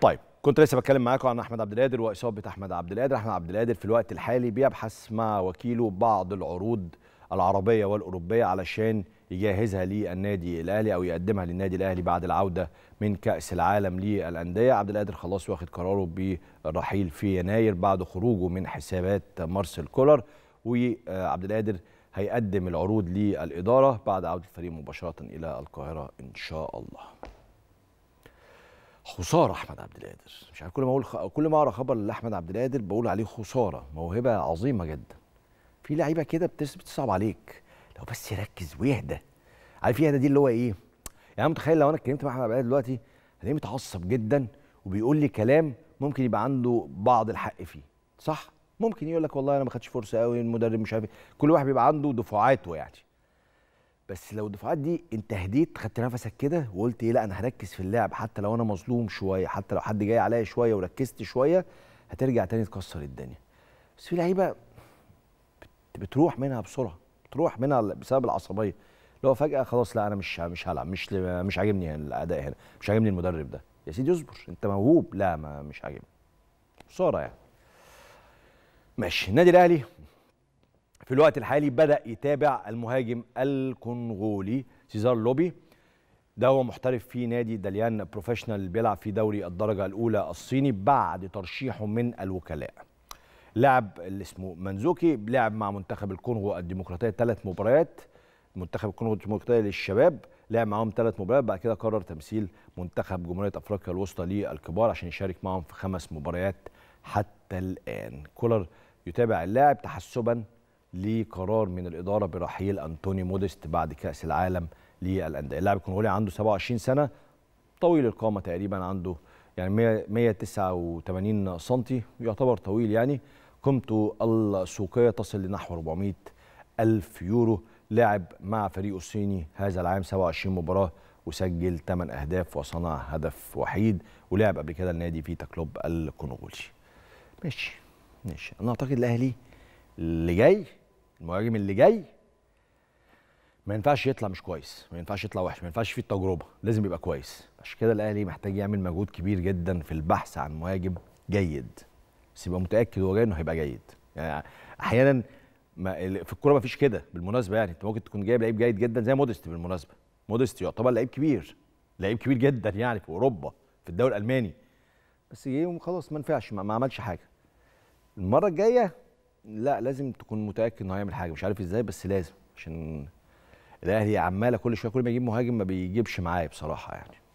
طيب كنت لسه بتكلم معاكم عن احمد عبد القادر واصابه احمد عبد القادر احمد عبد القادر في الوقت الحالي بيبحث مع وكيله بعض العروض العربيه والاوروبيه علشان يجهزها للنادي الاهلي او يقدمها للنادي الاهلي بعد العوده من كاس العالم للانديه عبد القادر خلاص واخد قراره بالرحيل في يناير بعد خروجه من حسابات مارسيل كولر وعبد القادر هيقدم العروض للاداره بعد عوده الفريق مباشره الى القاهره ان شاء الله خساره احمد عبد القادر مش عارف كل ما اقول خ... كل ما اقرا خبر لاحمد عبد القادر بقول عليه خساره موهبه عظيمه جدا في لعيبه كده بتصعب عليك لو بس يركز ويهدى عارف يهدى دي اللي هو ايه يعني متخيل لو انا اتكلمت مع احمد عبد القادر دلوقتي هلاقيه متعصب جدا وبيقول لي كلام ممكن يبقى عنده بعض الحق فيه صح ممكن يقول لك والله انا ما خدتش فرصه قوي المدرب مش عارف إيه. كل واحد بيبقى عنده دفعاته يعني بس لو الدفعات دي انت هديت خدت نفسك كده وقلت ايه لا انا هركز في اللعب حتى لو انا مظلوم شويه حتى لو حد جاي عليا شويه وركزت شويه هترجع تاني تكسر الدنيا بس في لعيبه بتروح منها بسرعه بتروح منها بسبب العصبيه اللي هو فجاه خلاص لا انا مش مش هلعب مش مش عاجبني الاداء هنا مش عاجبني المدرب ده يا سيدي اصبر انت موهوب لا ما مش عاجبني بسرعه يعني ماشي النادي الاهلي في الوقت الحالي بدأ يتابع المهاجم الكونغولي سيزار لوبي ده هو محترف في نادي داليان بروفيشنال بيلعب في دوري الدرجة الأولى الصيني بعد ترشيحه من الوكلاء لاعب اللي اسمه منزوكي لعب مع منتخب الكونغو الديمقراطية ثلاث مباريات منتخب الكونغو الديمقراطية للشباب لعب معاهم ثلاث مباريات بعد كده قرر تمثيل منتخب جمهورية أفريقيا الوسطى للكبار عشان يشارك معاهم في خمس مباريات حتى الآن كولر يتابع اللاعب تحسبا لقرار من الاداره برحيل انتوني موديست بعد كاس العالم للانديه اللاعب الكونغولي عنده 27 سنه طويل القامه تقريبا عنده يعني 189 سم يعتبر طويل يعني قيمته السوقيه تصل لنحو 400 ألف يورو لعب مع فريقه الصيني هذا العام 27 مباراه وسجل 8 اهداف وصنع هدف وحيد ولعب قبل كده النادي فيتا كلوب الكونغولي ماشي ماشي انا اعتقد الاهلي اللي جاي المهاجم اللي جاي ما ينفعش يطلع مش كويس ما ينفعش يطلع وحش ما ينفعش فيه التجربه لازم يبقى كويس عشان كده الاهلي محتاج يعمل مجهود كبير جدا في البحث عن مهاجم جيد بس يبقى متاكد هو جاي انه هيبقى جيد يعني احيانا ما في الكوره ما فيش كده بالمناسبه يعني انت ممكن تكون جايب لعيب جيد جدا زي مودست بالمناسبه مودست يعتبر لعيب كبير لعيب كبير جدا يعني في اوروبا في الدوري الالماني بس جه خلاص ما نفعش ما, ما عملش حاجه المره الجايه لا لازم تكون متاكد انه هيعمل حاجه مش عارف ازاي بس لازم عشان الاهلي عماله كل شويه كل ما يجيب مهاجم ما بيجيبش معايا بصراحه يعني